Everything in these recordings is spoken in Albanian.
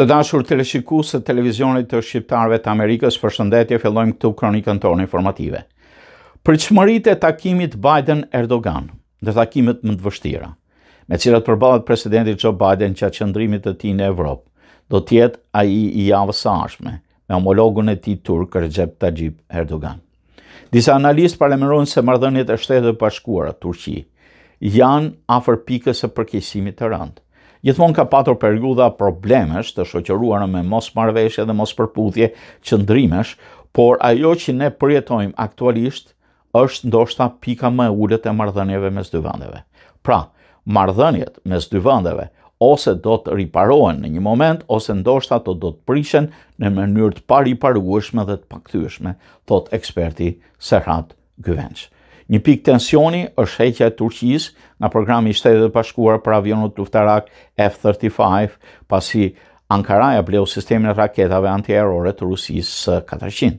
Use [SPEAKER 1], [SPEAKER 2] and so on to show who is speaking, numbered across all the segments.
[SPEAKER 1] Të dashur të reshiku se televizionit të shqiptarve të Amerikës për shëndetje, fillojmë këtu kronikën tonë informative. Për qëmërit e takimit Biden-Erdogan, dhe takimit më të vështira, me cilat përbalat presidenti Joe Biden që a qëndrimit të ti në Evropë, do tjetë a i i javës ashme, me homologun e ti turkë Recep Tajib Erdogan. Disa analistë paremeron se mardhënjet e shtetë dhe pashkuara, Turqi, janë afer pikës e përkesimit të randë gjithmonë ka patur pergudha problemesh të shoqëruara me mos marveshje dhe mos përputhje qëndrimesh, por ajo që ne përjetojmë aktualisht është ndoshta pika më e ullët e mardhënjeve mes dy vandeve. Pra, mardhënjet mes dy vandeve ose do të riparohen në një moment, ose ndoshta të do të prishen në mënyrë të pariparueshme dhe të paktyshme, thot eksperti Serhat Gyvenqë. Një pikë tensioni është heqja e Turqis nga programi i shtetet të pashkuar për avionët luftarak F-35, pasi Ankara e bleu sistemin e raketave anti-erore të Rusis 400.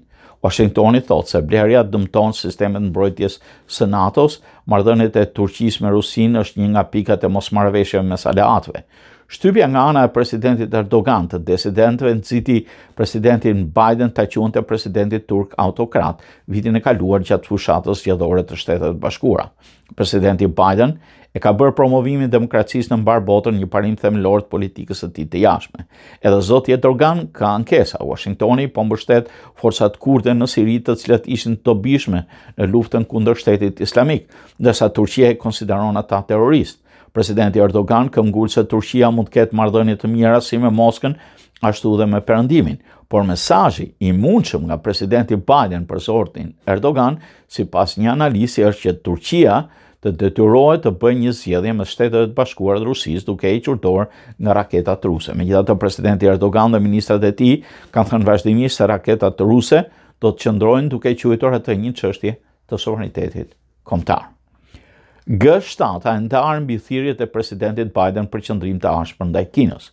[SPEAKER 1] Washingtoni thotë se blerja dëmton sistemet mbrojtjes së NATO-s, marrëdhëniet e Turqisë me Rusinë është një nga pikat e mosmarrëveshjeve mes aleatëve. Shtypja nga ana e presidentit Erdogan të desidentëve citi presidentin Biden ta quante presidentit turk autokrat vitin e kaluar gjatë fushatës zgjedhore të shtetet bashkura. Presidenti Biden e ka bërë promovimin e demokracisë në mbar botën një parim themelor të politikës së tij të jashtme. Edhe zoti Erdogan ka ankesa Washingtoni po mbështet forcat kurde në Siri të cilat ishin të dobishme në luftën kundër Shtetit Islamik, ndërsa Turqia e konsideron ata terrorist. Presidenti Erdogan këmgull se Turqia mund ketë marrëdhënie të mjera si me Moskën, ashtu dhe me përëndimin, por mesazhi i mundshëm nga presidenti Biden për sortin Erdogan, si pas një analisi është që Turqia të detyrohet të bëjë një zjedhje me shtetet e Bashkuara të Rusis duke hequr dorë nga raketat ruse. Me gjitha të presidenti Erdogan dhe ministrat e ti kanë thënë vazhdimisht se raketat ruse do të qëndrojnë duke e qujtore të një qështje të sovranitetit kombëtar. G7 e ndarë mbi thirjet e presidentit Biden për qëndrim të ashpër ndaj Kinës.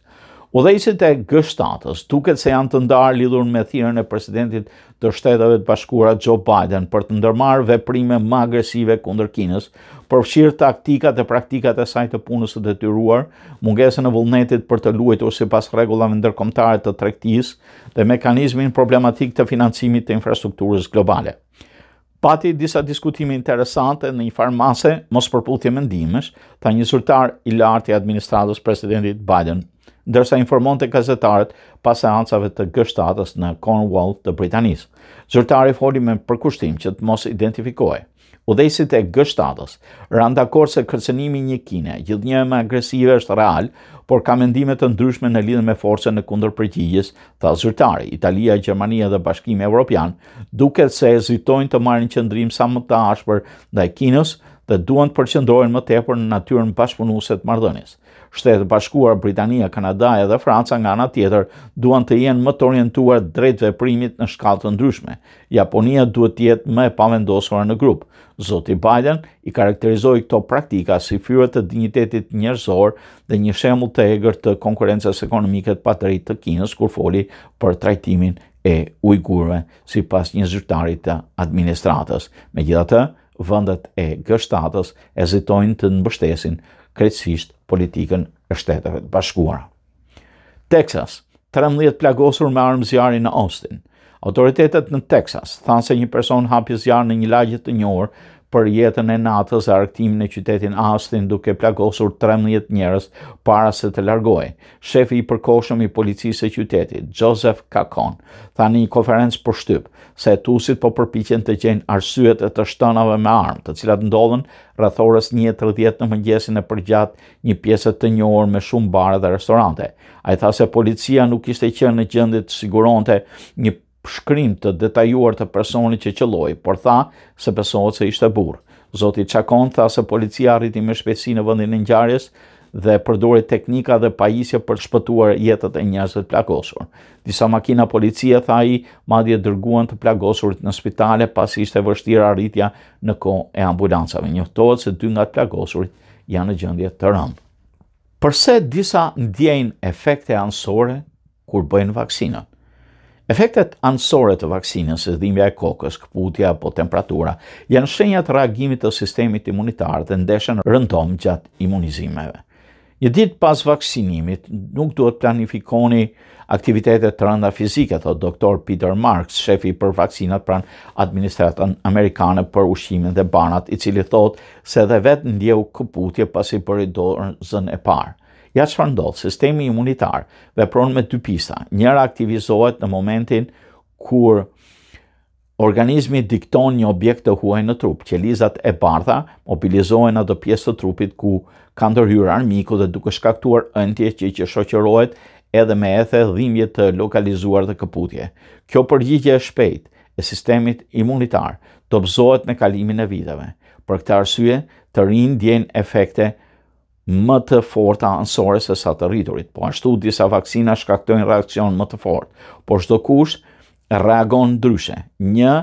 [SPEAKER 1] Udhëheqësit e G7-s duket se janë të ndarë lidhur me thirrjen e presidentit të shtetëve të Bashkuara Joe Biden për të ndërmarrë veprime më agresive kundër Kinës, përfshirë taktikat dhe praktikat e saj të punës së detyruar, mungesën e vullnetit për të luajtur sipas rregullave ndërkombëtare të tregtisë dhe mekanizmin problematik të financimit të infrastrukturës globale pati disa diskutime interesante në një farmase, mos përputje mendimesh, ta një zyrtar i lartë i administratës presidentit Biden, ndërsa informonte gazetarët pas seancave të gështatës në Cornwall të Britanisë. Zyrtari foli me përkushtim që të mos identifikohej udhësit e gështatës, rënda korë se kërcenimi një kine, gjithë një më agresive është real, por ka mendime të ndryshme në lidhë me forcën në kundër përgjigjës, tha zyrtari, Italia, Gjermania dhe Bashkimi Evropian, duket se ezitojnë të marrin qëndrim sa më të ashpër dhe kinës dhe duan të përqëndrojnë më tepër në natyrën bashkëpunuset marrëdhënies shtetë bashkuar Britania, Kanada dhe Franca nga nga tjetër duan të jenë më të orientuar drejt veprimit në shkallë të ndryshme. Japonia duhet të jetë më e pavendosur në grup. Zoti Biden i karakterizoi këto praktika si fyre të dinjitetit njerëzor dhe një shembull të egër të konkurrencës ekonomike të padrejtë të Kinës kur foli për trajtimin e ujgurve si pas një zyrtarit të administratës. Me gjitha të, vëndet e gështatës ezitojnë të nëmbështesin krejtësisht politikën e shteteve të bashkuara. Texas, 13 plagosur me armë zjarin në Austin. Autoritetet në Texas thanë se një person hapi zjarë në një lagjet të njohër për jetën e natës e arktimin e qytetin Austin duke plagosur 13 njerës para se të largohi. Shefi i përkoshëm i policisë e qytetit, Joseph Kakon, tha një konferencë për shtyp, se tusit po përpikjen të gjenë arsyet e të shtënave me armë, të cilat ndodhen rrëthorës 1.30 në mëngjesin e përgjat një pjesët të njohër me shumë bare dhe restorante. A i tha se policia nuk ishte qenë në gjëndit siguronte një shkrim të detajuar të personi që qëlloj, por tha se pesohet se ishte burë. Zoti Qakon tha se policia arriti me shpesi në vëndin e ngjarjes dhe përdore teknika dhe pajisje për shpëtuar jetët e njerëzve të plagosur. Disa makina policia tha i madje dërguan të plagosurit në spitale pas ishte vështira arritja në ko e ambulancave. Njëftohet se dy nga të plagosurit janë në gjëndje të rëmë. Përse disa ndjejnë efekte ansore kur bëjnë vaksinat? Efektet ansore të vaksinës, dhimbja e kokës, këputja apo temperatura, janë shenjat reagimit të sistemit imunitar dhe ndeshen rëndom gjatë imunizimeve. Një ditë pas vaksinimit, nuk duhet planifikoni aktivitetet të rënda fizike, thot doktor Peter Marks, shefi për vaksinat pran administratën amerikane për ushqimin dhe banat, i cili thot se dhe vetë ndjehu këputje pasi për i dorën zën e parë. Ja që farë ndodhë, sistemi imunitar dhe pronë me dy pisa, Njëra aktivizohet në momentin kur organizmi dikton një objekt të huaj në trup, që lizat e bardha mobilizohen ato pjesë të trupit ku kanë tërhyrë armiku dhe duke shkaktuar ëntje që që shoqërohet edhe me ethe dhimje të lokalizuar dhe këputje. Kjo përgjigje e shpejt e sistemit imunitar të bëzohet në kalimin e viteve. Për këtë arsye, të rinë djenë efekte mështë më të forta ansore se sa të rriturit. Po ashtu disa vaksina shkaktojnë reakcion më të fort, por shdo kush reagon ndryshe. Një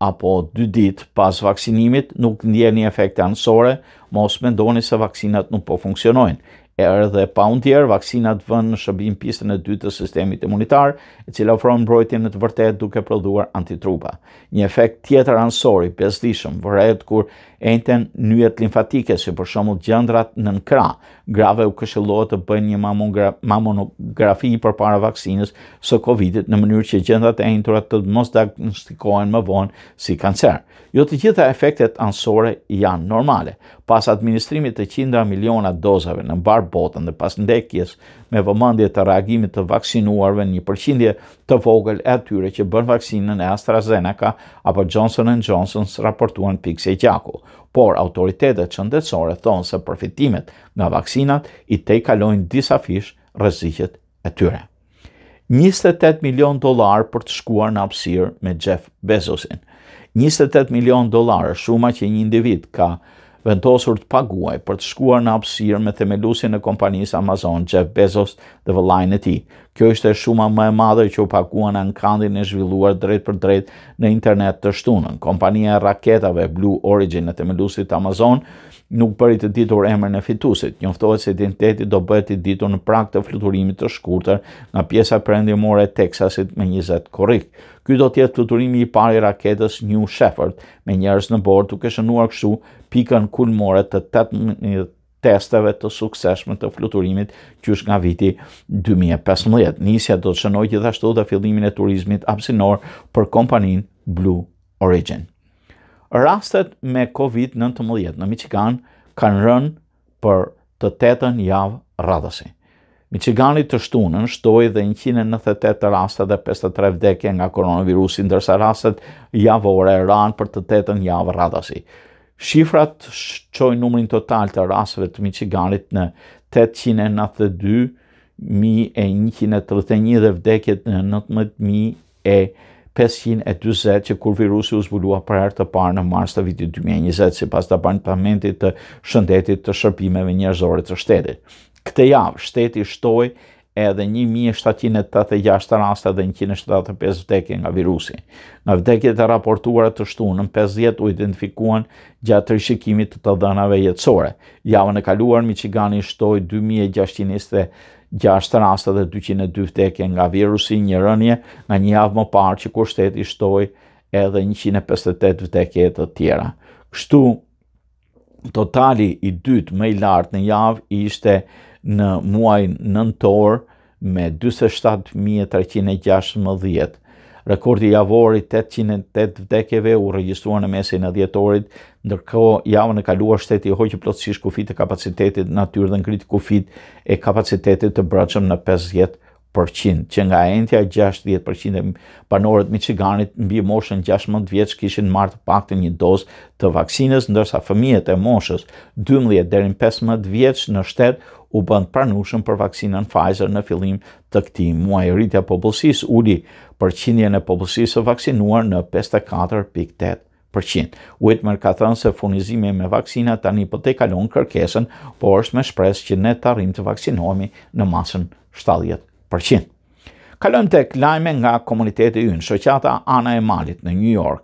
[SPEAKER 1] apo dy dit pas vaksinimit nuk ndjeni efekte ansore, mos me ndoni se vaksinat nuk po funksionojnë e dhe pa unë tjerë, vaksinat vënë në shëbim pjesën e dytë të sistemit imunitar, e cila ofronë mbrojtjen në të vërtet duke produar antitrupa. Një efekt tjetër ansori, pesdishëm, vërrejt kur enten njët limfatike, si për shumë gjëndrat në në kra, grave u këshillohet të bëjnë një mamonografi për para vaksinës së Covidit në mënyrë që gjëndrat e enturat të mos diagnostikohen më vonë si kancer. Jo të gjitha efektet ansore janë normale. Pas administrimit të qindra miliona dozave në barë botën dhe pas ndekjes me vëmëndje të reagimit të vaksinuarve një përqindje të vogël e atyre që bën vaksinën e AstraZeneca apo Johnson Johnson së raportuan pikës e gjaku. Por autoritetet qëndetsore thonë se përfitimet nga vaksinat i te kalojnë disa fish rëzikjet e tyre. 28 milion dolar për të shkuar në apsir me Jeff Bezosin. 28 milion dolar është shuma që një individ ka përfitimet vendosur të paguaj për të shkuar në hapësirë me themelusin e kompanisë Amazon, Jeff Bezos, dhe vëllajnë e ti. Kjo ishte shuma më e madhe që u paguan në kandin e zhvilluar drejt për drejt në internet të shtunën. Kompania e raketave Blue Origin e themelusit Amazon nuk bëri të ditur emrin e fitusit. Njoftohet se identiteti do bëhet i ditur në prag të fluturimit të shkurtër nga pjesa perëndimore e Texasit me 20 korrik. Ky do të jetë fluturimi i parë i raketës New Shepard me njerëz në bord duke shënuar kështu pikën kulmore të 18 testave të sukseshme të fluturimit që nga viti 2015. Nisja do të shënoj gjithashtu dhe fillimin e turizmit apsinor për kompanin Blue Origin rastet me COVID-19 në Michigan kanë rënë për të tetën javë radhësi. Michigani të shtunën shtoj dhe 198 raste dhe 53 vdekje nga koronavirusi, ndërsa rastet javore e ranë për të tetën javë radhësi. Shifrat qoj numrin total të rasteve të Michiganit në 892.131 dhe vdekjet në 19.000 520 që kur virusi u zbulua për herë të parë në mars të vitit 2020 sipas departamentit të shëndetit të shërbimeve njerëzore të shtetit. Këtë javë shteti shtoi edhe 1786 raste dhe 175 vdekje nga virusi. Nga vdekjet e raportuara të shtunën 50 u identifikuan gjatë rishikimit të, të dhënave jetësore. Javën e kaluar Michigani shtoi 6 rasta dhe 202 vdekje nga virusi një rënje nga një javë më parë që kur shteti shtoi edhe 158 vdekje të tjera. Kështu totali i dytë më i lartë në javë ishte në muajin nëntor me 47316 Rekordi javori 808 vdekjeve u registruar në mesin e dhjetorit, ndërko javën e kaluar shteti hoj që plotësish kufit e kapacitetit në atyrë dhe ngrit kufit e kapacitetit të braqëm në 50 vdekjeve. 6%, që nga entja 60% e banorët Michiganit mbi moshën 16 vjeç kishin marrë të paktën një dozë të vaksinës, ndërsa fëmijët e moshës 12 deri 15 vjeç në shtet u bënd pranushën për vaksinën Pfizer në fillim të këtij muaji. Rritja e popullsisë uli përqindjen e popullsisë së vaksinuar në 54.8%. Whitmer ka thënë se furnizimi me vaksina tani po të kalon kërkesën, por është me shpresë që ne të arrijmë të vaksinohemi në masën 70%. 100%. Kalojmë tek lajme nga komuniteti ynë, shoqata Ana e Malit në New York,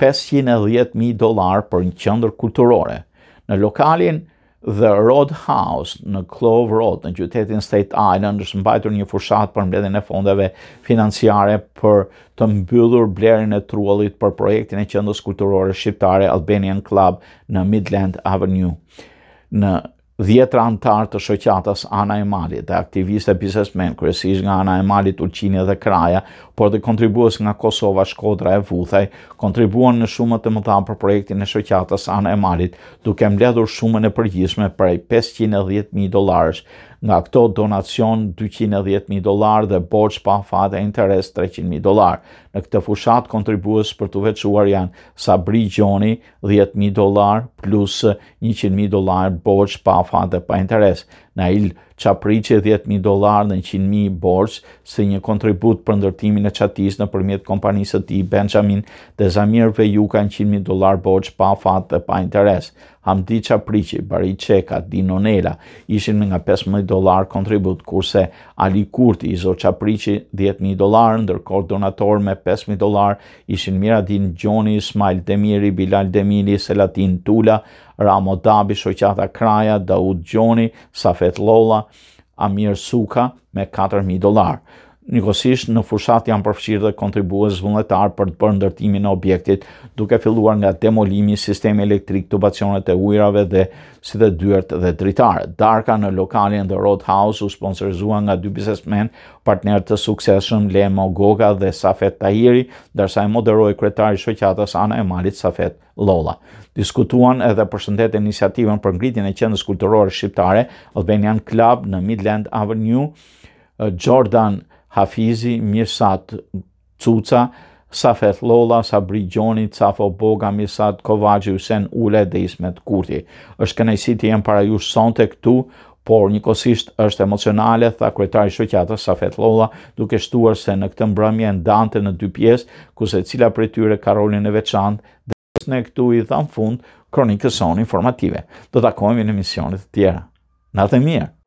[SPEAKER 1] 510.000 dollar për një qendër kulturore në lokalin The Road House në Clover Road në qytetin State Island është mbajtur një fushat për mbledhjen e fondeve financiare për të mbyllur blerin e truallit për projektin e qëndës kulturore shqiptare Albanian Club në Midland Avenue në dhjetra antar të shoqatas Ana e Malit, të aktiviste biznesmen, kryesisht nga Ana e Malit, Turqinë dhe Kraja, por dhe kontribues nga Kosova, Shkodra e Vuthaj, kontribuan në shumë të mëdha për projektin e shoqatas Ana e Malit, duke mbledhur shumën e përgjithshme prej 510 mijë dollarësh Nga këto donacion 210.000 dolar dhe borç pa fat e interes 300.000 dolar. Në këtë fushat kontribuës për të vequar janë Sabri Gjoni 10.000 dolar plus 100.000 dolar borç pa fat dhe pa interes. Nail Çapriçi 10000 dollar në 100000 borx, si një kontribut për ndërtimin e në nëpërmjet kompanisë të Benjamin dhe Zamirve ju 100000 dollar borx pa fat dhe pa interes. Hamdi Çapriçi, Bari Çeka, Dino Nela ishin me nga 15 dollar kontribut, kurse Ali Kurti, izo Çapriçi 10000 dollar, ndërkohë donator me 5000 dollar ishin Miradin Gjoni, Ismail Demiri, Bilal Demili, Selatin Tula Ramo Dabi, Shoqata Kraja, Daud Gjoni, Safet Lola, Amir Suka me 4.000 dolarë. Njëkosisht në fushat janë përfshirë dhe kontribuës vëlletarë për të bërë ndërtimin e objektit, duke filluar nga demolimi, sistemi elektrik, tubacionet e ujrave dhe si dhe dyert dhe dritarë. Darka në lokalin dhe Roadhouse u sponsorizua nga dy biznesmen, partner të sukseshëm Lemo Goga dhe Safet Tahiri, dërsa e moderoj kretari shoqatas Ana e Malit Safet Lola. Diskutuan edhe përshëndet inisiativën për ngritin e qendës kulturore shqiptare, Albanian Club në Midland Avenue, Jordan Avenue, Hafizi, Mirsat Cuca, Safet Lola, Sabri Gjoni, Cafo Boga, Mirsat Kovaci, Usen Ule dhe Ismet Kurti. është kënajsi të jenë para ju sonte këtu, por njëkosisht është emocionale, tha kretari shëqata Safet Lolla, duke shtuar se në këtë mbrëmje në dante në dy pjesë, ku se cila për tyre ka rolin e veçantë, dhe në këtu i thamë fund, kronikës son informative. Do të i në misionit të tjera. Në e mirë!